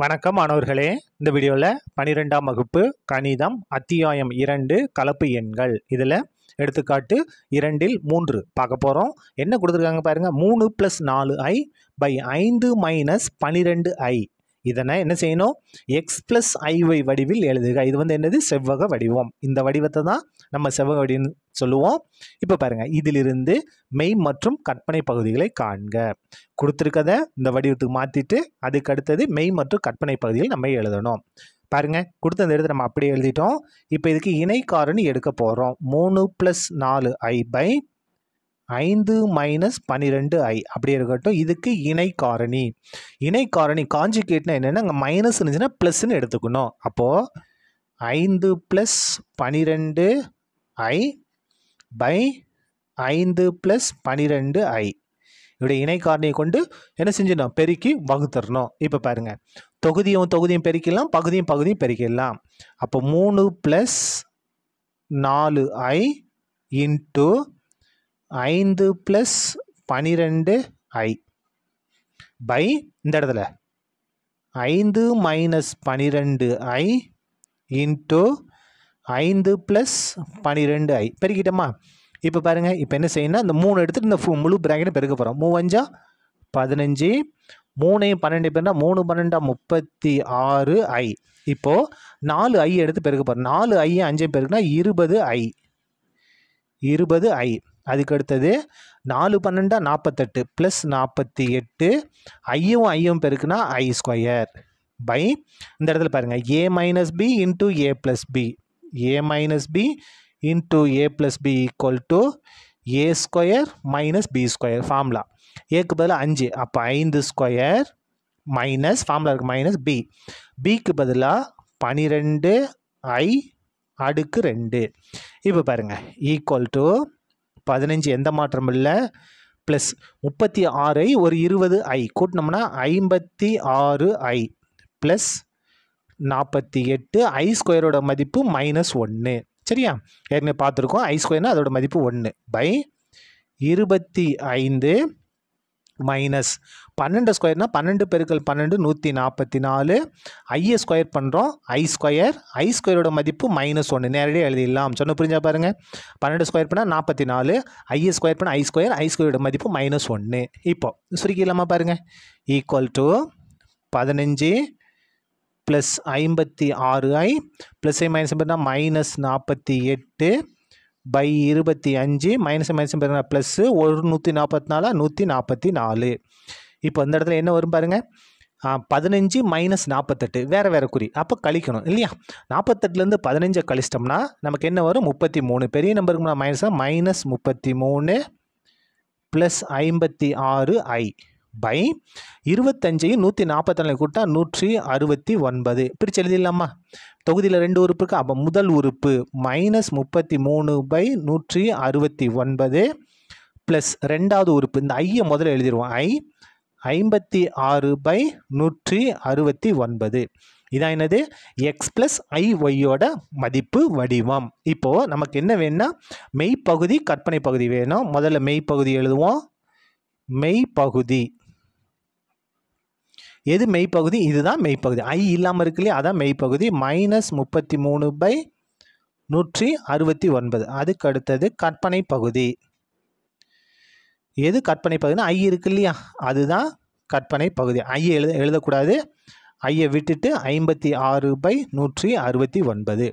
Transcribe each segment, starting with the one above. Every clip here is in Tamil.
வணக்கம் மாணவர்களே இந்த வீடியோவில் பனிரெண்டாம் வகுப்பு கணிதம் அத்தியாயம் இரண்டு கலப்பு எண்கள் இதில் எடுத்துக்காட்டு இரண்டில் மூன்று பார்க்க போகிறோம் என்ன கொடுத்துருக்காங்க பாருங்கள் மூணு ப்ளஸ் நாலு ஐ பை ஐந்து மைனஸ் பனிரெண்டு ஐ இதனை என்ன செய்யணும் எக்ஸ் ப்ளஸ் ஐஒய் வடிவில் எழுதுக இது வந்து என்னது செவ்வக வடிவம் இந்த வடிவத்தை தான் நம்ம செவ்வக வடிவம் சொல்லுவோம் இப்போ பாருங்கள் இதிலிருந்து மெய் மற்றும் கற்பனை பகுதிகளை காண்க கொடுத்துருக்கத இந்த வடிவத்துக்கு மாற்றிட்டு அதுக்கு அடுத்தது மெய் மற்றும் கற்பனை பகுதியில் நம்ம எழுதணும் பாருங்க கொடுத்த அந்த இடத்த நம்ம அப்படியே எழுதிட்டோம் இப்போ இதுக்கு காரணி எடுக்க போகிறோம் மூணு ப்ளஸ் நாலு ஐ பை ஐந்து மைனஸ் பன்னிரெண்டு ஐ அப்படி இருக்கட்டும் இதுக்கு இணை காரணி இணை காரணி காஞ்சிகேட்னா என்னென்னா அங்கே மைனஸ் இருந்துச்சுன்னா ப்ளஸ்ன்னு எடுத்துக்கணும் அப்போது ஐந்து ப்ளஸ் பன்னிரெண்டு ஐ பை ஐந்து ப்ளஸ் பன்னிரெண்டு ஐ இப்படி இணை காரணியை கொண்டு என்ன செஞ்சிடணும் பெருக்கி வகுத்துடணும் இப்போ பாருங்கள் தொகுதியும் தொகுதியும் பெருக்கிடலாம் பகுதியும் பகுதியும் பெருக்கிடலாம் அப்போ மூணு ப்ளஸ் நாலு ஐ இன்ட்டு ஐந்து ப்ளஸ் பனிரெண்டு ஐ பை இந்த இடத்துல ஐந்து மைனஸ் பனிரெண்டு ஐ இன்ட்டு ஐந்து ப்ளஸ் பனிரெண்டு ஐ பெருக்கிட்டோமா இப்போ பாருங்கள் இப்போ என்ன செய்யணும்னா இந்த மூணு எடுத்துகிட்டு இந்த முழு ப்ராக்கெட்டை பெருக்க போகிறோம் மூவஞ்சா பதினஞ்சு மூணையும் பன்னெண்டு பேருனா மூணு பன்னெண்டா முப்பத்தி ஆறு ஐ இப்போது நாலு ஐ எடுத்து பெருக்க போகிறோம் நாலு ஐ அஞ்சு பேருக்குனா இருபது ஐ இருபது ஐ அதுக்கு அடுத்தது நாலு பன்னெண்டா நாற்பத்தெட்டு ப்ளஸ் நாற்பத்தி எட்டு ஐயும் ஐயும் பெருக்குனா ஐ ஸ்கொயர் பை இந்த இடத்துல பாருங்கள் A minus B into A plus B A minus B into A plus B equal to A square minus B square formula ஏக்கு பதிலாக அஞ்சு அப்போ ஐந்து ஸ்கொயர் மைனஸ் ஃபார்முலா இருக்குது மைனஸ் பி பிக்கு பதிலாக பனிரெண்டு ஐ அடுக்கு ரெண்டு இப்போ பாருங்கள் ஈக்குவல் டு பதினஞ்சு எந்த மாற்றம் இல்லை ப்ளஸ் முப்பத்தி ஆறை ஒரு இருபது ஐ கூட்டினோம்னா ஐம்பத்தி ஆறு ஐ ப்ளஸ் நாற்பத்தி எட்டு ஐ ஸ்கொயரோட மதிப்பு மைனஸ் ஒன்று சரியா ஏற்கனவே பார்த்துருக்கோம் ஐ ஸ்கொயர்னால் அதோட மதிப்பு ஒன்று பை இருபத்தி ஐந்து மைனஸ் பன்னெண்டு ஸ்கொயர்னால் பன்னெண்டு பெருக்கள் பன்னெண்டு நூற்றி நாற்பத்தி நாலு ஐயை ஸ்கொயர் பண்ணுறோம் ஐ ஸ்கொயர் ஐ ஸ்கொயரோட மதிப்பு மைனஸ் ஒன்று நேரடியாக எழுதிடலாம் சொன்ன புரிஞ்சா பாருங்கள் பன்னெண்டு ஸ்கொயர் பண்ணால் நாற்பத்தி நாலு ஐயை ஸ்கொயர் பண்ணால் ஐ ஸ்கொயர் ஐ ஸ்கொயரோட மதிப்பு மைனஸ் ஒன்று இப்போது சுருக்கிடலாமா பாருங்கள் ஈக்குவல் டு பதினஞ்சு ப்ளஸ் ஐம்பத்தி ஆறு ஐ ப்ளஸ் ஐ மைனஸ் மைனஸ் நாற்பத்தி எட்டு பை இருபத்தி அஞ்சு மைனஸ் மைனஸ் பார்த்தீங்கன்னா ப்ளஸ் ஒரு நூற்றி நாற்பத்தி நாலு நூற்றி நாற்பத்தி நாலு இப்போ இந்த இடத்துல என்ன வரும் பாருங்கள் பதினஞ்சு மைனஸ் நாற்பத்தெட்டு வேறு வேறு குறி அப்போ கழிக்கணும் இல்லையா நாற்பத்தெட்டுலேருந்து பதினஞ்சை கழிச்சிட்டோம்னா நமக்கு என்ன வரும் முப்பத்தி மூணு பெரிய நம்பருக்குன்னா மைனஸாக மைனஸ் முப்பத்தி மூணு ப்ளஸ் ஐம்பத்தி ஆறு ஐ பை இருபத்தஞ்சையும் நூற்றி நாற்பத்தொன்னு கூட்டா நூற்றி அறுபத்தி ஒன்பது பிரித்து எழுதிடலாமா தொகுதியில் ரெண்டு உறுப்புக்கு அப்போ முதல் உறுப்பு மைனஸ் முப்பத்தி மூணு பை நூற்றி அறுபத்தி ஒன்பது ப்ளஸ் ரெண்டாவது உறுப்பு இந்த ஐயை முதல்ல எழுதிடுவோம் ஐ ஐம்பத்தி ஆறு பை நூற்றி அறுபத்தி ஒன்பது இதான் என்னது எக்ஸ் ப்ளஸ் ஐ ஒய்யோட மதிப்பு வடிவம் இப்போது நமக்கு என்ன வேணும்னா மெய்ப்பகுதி கற்பனை பகுதி வேணும் முதல்ல மெய்ப்பகுதி எழுதுவோம் மெய்ப்பகுதி எது மெய்ப்பகுதி இதுதான் மெய்ப்பகுதி ஐ இல்லாமல் இருக்கு இல்லையா அதான் மெய்ப்பகுதி மைனஸ் முப்பத்தி மூணு பை நூற்றி அறுபத்தி ஒன்பது அதுக்கு அடுத்தது கற்பனை பகுதி எது கற்பனை பகுதினா ஐ இருக்கு இல்லையா அதுதான் கற்பனை பகுதி ஐயை எழுத எழுதக்கூடாது ஐயை விட்டுட்டு ஐம்பத்தி ஆறு பை நூற்றி அறுபத்தி ஒன்பது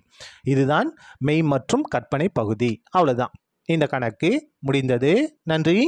இதுதான் மெய் மற்றும் கற்பனை பகுதி அவ்வளோதான் இந்த கணக்கு முடிந்தது நன்றி